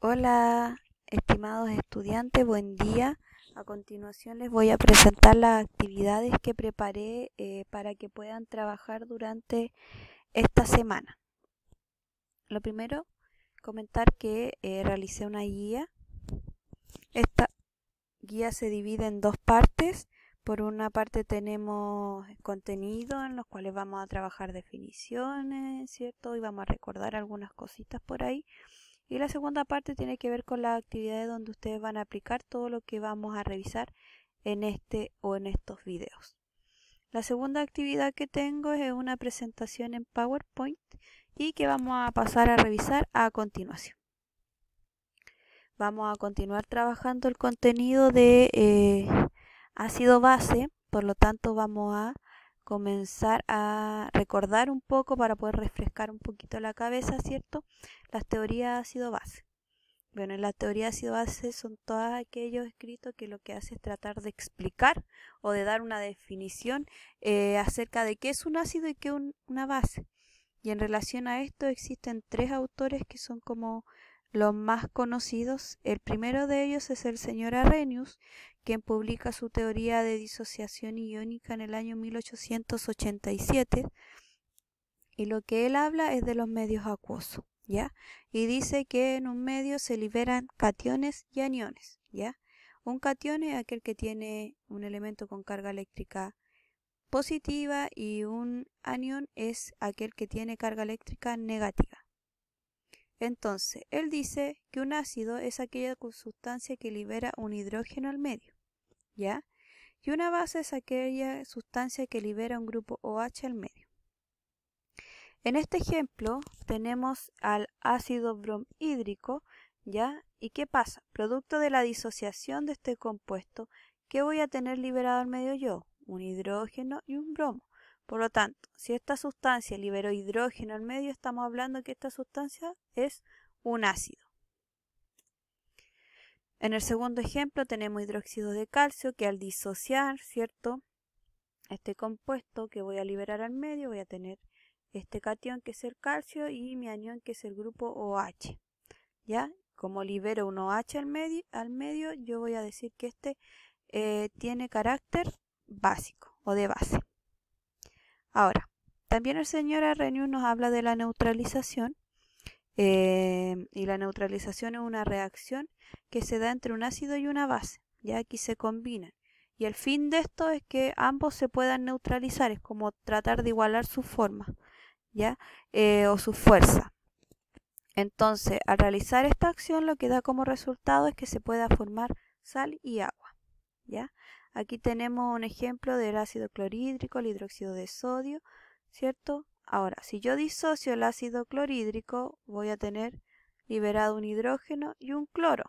Hola, estimados estudiantes, buen día. A continuación les voy a presentar las actividades que preparé eh, para que puedan trabajar durante esta semana. Lo primero, comentar que eh, realicé una guía. Esta guía se divide en dos partes. Por una parte tenemos contenido en los cuales vamos a trabajar definiciones, ¿cierto? Y vamos a recordar algunas cositas por ahí. Y la segunda parte tiene que ver con las actividades donde ustedes van a aplicar todo lo que vamos a revisar en este o en estos videos. La segunda actividad que tengo es una presentación en PowerPoint y que vamos a pasar a revisar a continuación. Vamos a continuar trabajando el contenido de ácido eh, base, por lo tanto vamos a comenzar a recordar un poco para poder refrescar un poquito la cabeza, ¿cierto? Las teorías ácido base. Bueno, la teoría ácido base son todos aquellos escritos que lo que hace es tratar de explicar o de dar una definición eh, acerca de qué es un ácido y qué es una base. Y en relación a esto existen tres autores que son como los más conocidos, el primero de ellos es el señor Arrhenius, quien publica su teoría de disociación iónica en el año 1887, y lo que él habla es de los medios acuosos, ¿ya? Y dice que en un medio se liberan cationes y aniones, ¿ya? Un catione es aquel que tiene un elemento con carga eléctrica positiva y un anión es aquel que tiene carga eléctrica negativa, entonces, él dice que un ácido es aquella sustancia que libera un hidrógeno al medio, ¿ya? Y una base es aquella sustancia que libera un grupo OH al medio. En este ejemplo tenemos al ácido bromhídrico, ¿ya? ¿Y qué pasa? Producto de la disociación de este compuesto, ¿qué voy a tener liberado al medio yo? Un hidrógeno y un bromo. Por lo tanto, si esta sustancia liberó hidrógeno al medio, estamos hablando que esta sustancia es un ácido. En el segundo ejemplo tenemos hidróxido de calcio que al disociar, ¿cierto? Este compuesto que voy a liberar al medio, voy a tener este cation que es el calcio y mi anión que es el grupo OH. ¿Ya? Como libero un OH al medio, al medio yo voy a decir que este eh, tiene carácter básico o de base. Ahora, también el señor Arrhenius nos habla de la neutralización. Em, y la neutralización es una reacción que se da entre un ácido y una base. Ya aquí se combinan. Y el fin de esto es que ambos se puedan neutralizar, es como tratar de igualar su forma, ¿ya? Eh, o su fuerza. Entonces, al realizar esta acción, lo que da como resultado es que se pueda formar sal y agua, ¿ya? Aquí tenemos un ejemplo del ácido clorhídrico, el hidróxido de sodio, ¿cierto? Ahora, si yo disocio el ácido clorhídrico, voy a tener liberado un hidrógeno y un cloro.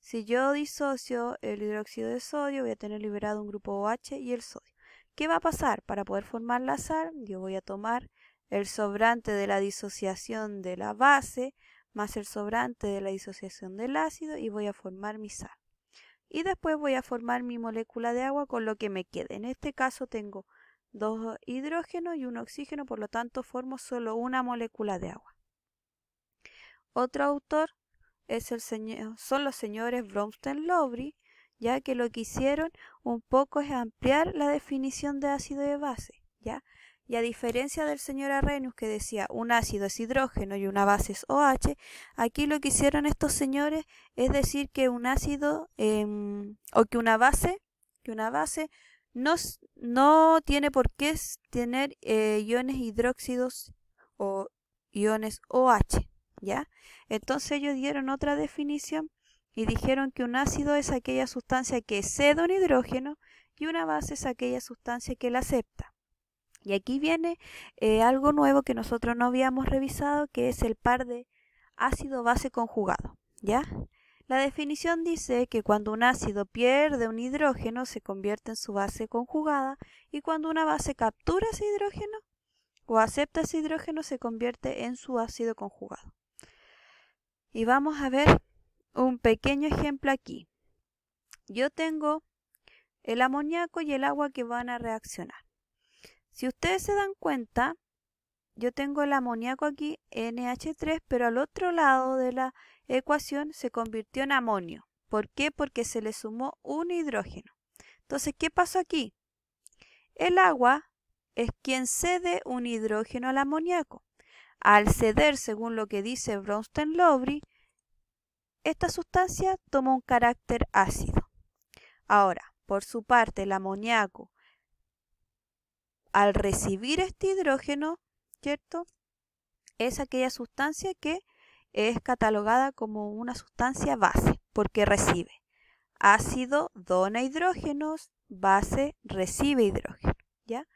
Si yo disocio el hidróxido de sodio, voy a tener liberado un grupo OH y el sodio. ¿Qué va a pasar? Para poder formar la sal, yo voy a tomar el sobrante de la disociación de la base más el sobrante de la disociación del ácido y voy a formar mi sal y después voy a formar mi molécula de agua con lo que me quede. En este caso tengo dos hidrógenos y un oxígeno, por lo tanto formo solo una molécula de agua. Otro autor es el son los señores bromstein Lowry, ya que lo que hicieron un poco es ampliar la definición de ácido y de base, ¿ya? y a diferencia del señor Arrhenius que decía un ácido es hidrógeno y una base es OH, aquí lo que hicieron estos señores es decir que un ácido em, o que una base, que una base no, no tiene por qué tener eh, iones hidróxidos o iones OH, ¿ya? Entonces ellos dieron otra definición y dijeron que un ácido es aquella sustancia que cede un hidrógeno y una base es aquella sustancia que la acepta. Y aquí viene eh, algo nuevo que nosotros no habíamos revisado, que es el par de ácido-base conjugado, ¿ya? La definición dice que cuando un ácido pierde un hidrógeno se convierte en su base conjugada y cuando una base captura ese hidrógeno o acepta ese hidrógeno se convierte en su ácido conjugado. Y vamos a ver un pequeño ejemplo aquí. Yo tengo el amoníaco y el agua que van a reaccionar. Si ustedes se dan cuenta, yo tengo el amoníaco aquí, NH3, pero al otro lado de la ecuación se convirtió en amonio. ¿Por qué? Porque se le sumó un hidrógeno. Entonces, ¿qué pasó aquí? El agua es quien cede un hidrógeno al amoníaco. Al ceder, según lo que dice Bronstein-Lowry, esta sustancia toma un carácter ácido. Ahora, por su parte, el amoníaco al recibir este hidrógeno, ¿cierto? Es aquella sustancia que es catalogada como una sustancia base, porque recibe. Ácido dona hidrógenos, base recibe hidrógeno, ¿ya?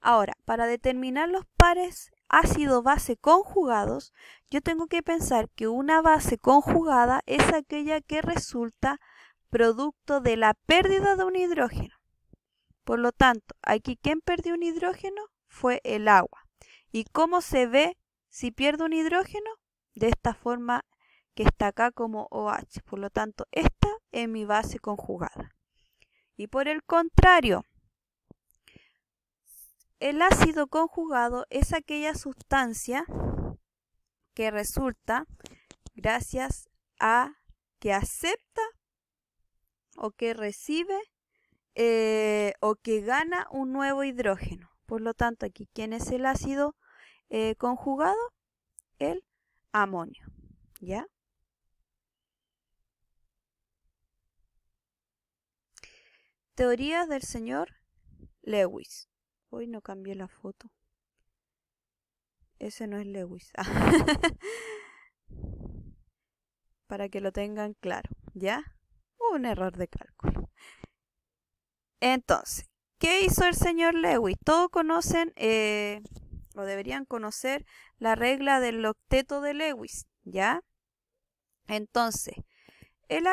Ahora, para determinar los pares ácido-base conjugados, yo tengo que pensar que una base conjugada es aquella que resulta producto de la pérdida de un hidrógeno. Por lo tanto, aquí quien perdió un hidrógeno fue el agua. ¿Y cómo se ve si pierdo un hidrógeno? De esta forma que está acá como OH. Por lo tanto, esta es mi base conjugada. Y por el contrario, el ácido conjugado es aquella sustancia que resulta gracias a que acepta o que recibe eh, o que gana un nuevo hidrógeno. Por lo tanto, aquí, ¿quién es el ácido eh, conjugado? El amonio. ¿Ya? Teoría del señor Lewis. Hoy no cambié la foto. Ese no es Lewis. Para que lo tengan claro, ¿ya? Un error de cálculo. Entonces, ¿qué hizo el señor Lewis? Todos conocen eh, o deberían conocer la regla del octeto de Lewis, ¿ya? Entonces, él,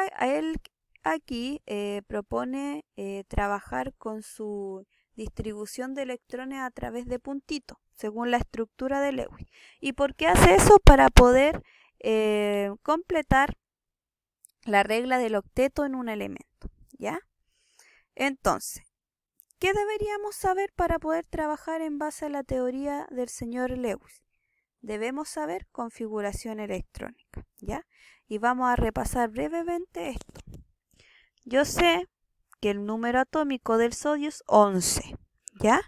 aquí eh, propone eh, trabajar con su distribución de electrones a través de puntitos, según la estructura de Lewis. ¿Y por qué hace eso? Para poder completar la regla del octeto en un elemento, ¿ya? Entonces, ¿qué deberíamos saber para poder trabajar en base a la teoría del señor Lewis? Debemos saber configuración electrónica, ¿ya? Y vamos a repasar brevemente esto. Yo sé que el número atómico del sodio es 11, ¿ya?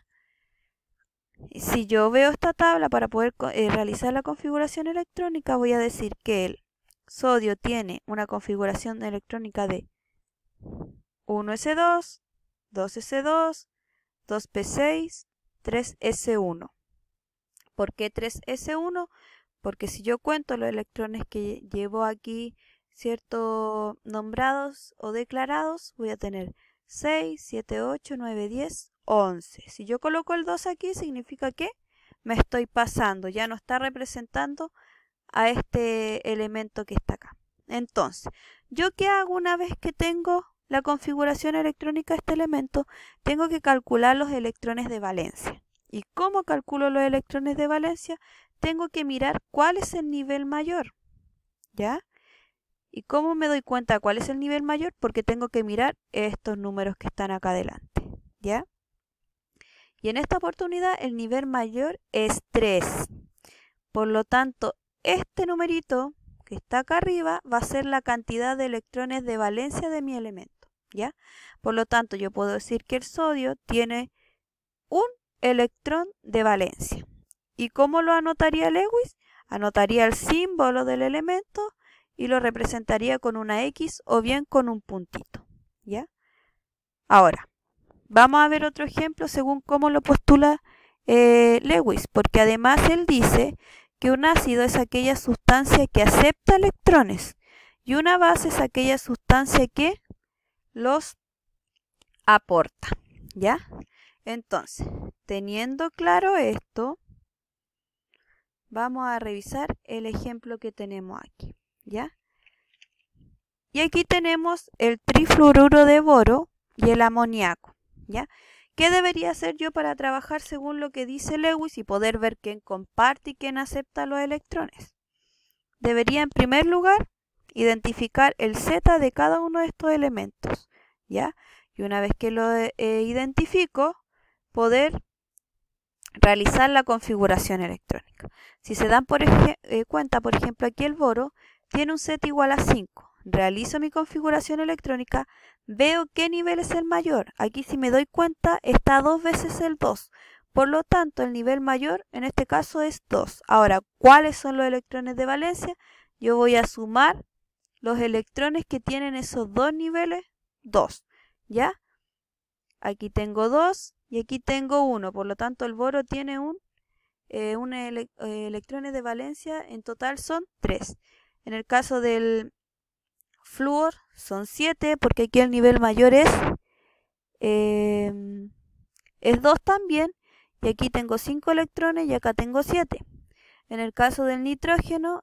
Si yo veo esta tabla para poder eh, realizar la configuración electrónica, voy a decir que el sodio tiene una configuración electrónica de 1S2, 2S2, 2P6, 3S1. ¿Por qué 3S1? Porque si yo cuento los electrones que llevo aquí, ¿cierto? Nombrados o declarados, voy a tener 6, 7, 8, 9, 10, 11. Si yo coloco el 2 aquí, significa que me estoy pasando, ya no está representando a este elemento que está acá. Entonces, ¿yo qué hago una vez que tengo la configuración electrónica de este elemento, tengo que calcular los electrones de valencia. ¿Y cómo calculo los electrones de valencia? Tengo que mirar cuál es el nivel mayor. ¿Ya? ¿Y cómo me doy cuenta cuál es el nivel mayor? Porque tengo que mirar estos números que están acá adelante. ¿Ya? Y en esta oportunidad el nivel mayor es 3. Por lo tanto, este numerito que está acá arriba va a ser la cantidad de electrones de valencia de mi elemento. ¿ya? Por lo tanto, yo puedo decir que el sodio tiene un electrón de valencia. ¿Y cómo lo anotaría Lewis? Anotaría el símbolo del elemento y lo representaría con una X o bien con un puntito, ¿ya? Ahora, vamos a ver otro ejemplo según cómo lo postula eh, Lewis, porque además él dice que un ácido es aquella sustancia que acepta electrones y una base es aquella sustancia que los aporta, ¿ya? Entonces, teniendo claro esto, vamos a revisar el ejemplo que tenemos aquí, ¿ya? Y aquí tenemos el trifluoruro de boro y el amoníaco, ¿ya? ¿Qué debería hacer yo para trabajar según lo que dice Lewis y poder ver quién comparte y quién acepta los electrones? Debería en primer lugar identificar el z de cada uno de estos elementos, ¿ya? Y una vez que lo eh, identifico, poder realizar la configuración electrónica. Si se dan por eh, cuenta, por ejemplo, aquí el boro tiene un Z igual a 5. Realizo mi configuración electrónica, veo qué nivel es el mayor. Aquí si me doy cuenta está dos veces el 2. Por lo tanto, el nivel mayor en este caso es 2. Ahora, ¿cuáles son los electrones de valencia? Yo voy a sumar los electrones que tienen esos dos niveles, dos. ¿ya? Aquí tengo dos y aquí tengo uno. por lo tanto el boro tiene un, eh, un eh, electrones de valencia, en total son tres. En el caso del flúor son 7, porque aquí el nivel mayor es, em, es 2 también, y aquí tengo cinco electrones y acá tengo 7. En el caso del nitrógeno,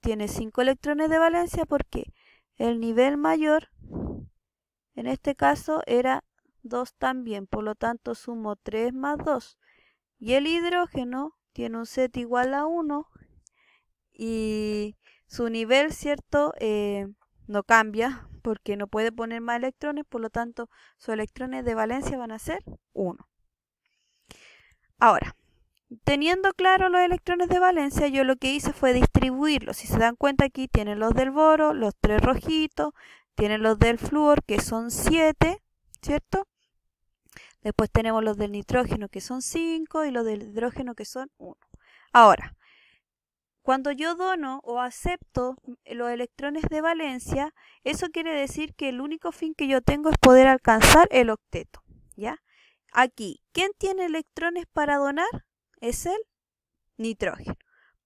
tiene 5 electrones de valencia porque el nivel mayor, en este caso, era 2 también. Por lo tanto, sumo 3 más 2. Y el hidrógeno tiene un set igual a 1 y su nivel, ¿cierto? Eh, no cambia porque no puede poner más electrones, por lo tanto sus electrones de valencia van a ser 1. Ahora, teniendo claro los electrones de valencia, yo lo que hice fue distribuirlos. Si se dan cuenta aquí, tienen los del boro, los tres rojitos, tienen los del flúor, que son 7, ¿cierto? Después tenemos los del nitrógeno, que son 5, y los del hidrógeno, que son 1. Ahora, cuando yo dono o acepto los electrones de valencia, eso quiere decir que el único fin que yo tengo es poder alcanzar el octeto, ¿ya? Aquí, ¿quién tiene electrones para donar? es el nitrógeno.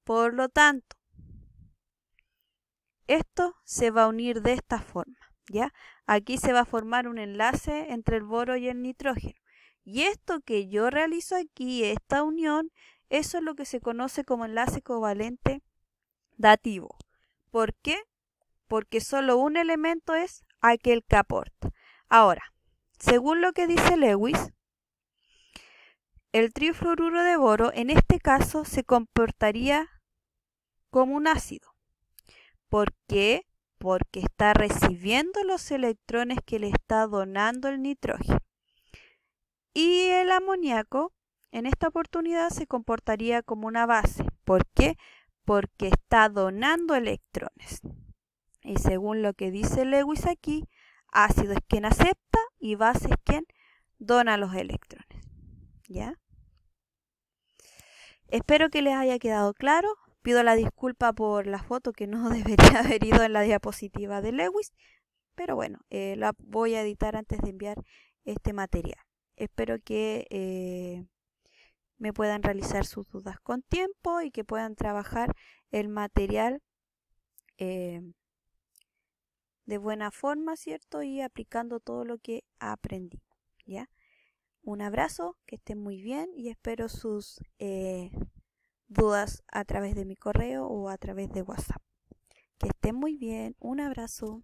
Por lo tanto, esto se va a unir de esta forma, ¿ya? Aquí se va a formar un enlace entre el boro y el nitrógeno. Y esto que yo realizo aquí, esta unión, eso es lo que se conoce como enlace covalente dativo. ¿Por qué? Porque solo un elemento es aquel que aporta. Ahora, según lo que dice Lewis, el trifluoruro de boro en este caso se comportaría como un ácido. ¿Por qué? Porque está recibiendo los electrones que le está donando el nitrógeno. Y el amoníaco en esta oportunidad se comportaría como una base. ¿Por qué? Porque está donando electrones. Y según lo que dice Lewis aquí, ácido es quien acepta y base es quien dona los electrones. ¿Ya? Espero que les haya quedado claro. Pido la disculpa por la foto que no debería haber ido en la diapositiva de Lewis, pero bueno, eh, la voy a editar antes de enviar este material. Espero que eh, me puedan realizar sus dudas con tiempo y que puedan trabajar el material eh, de buena forma, ¿cierto? Y aplicando todo lo que aprendí, ¿ya? un abrazo, que estén muy bien y espero sus eh, dudas a través de mi correo o a través de WhatsApp. Que estén muy bien, un abrazo.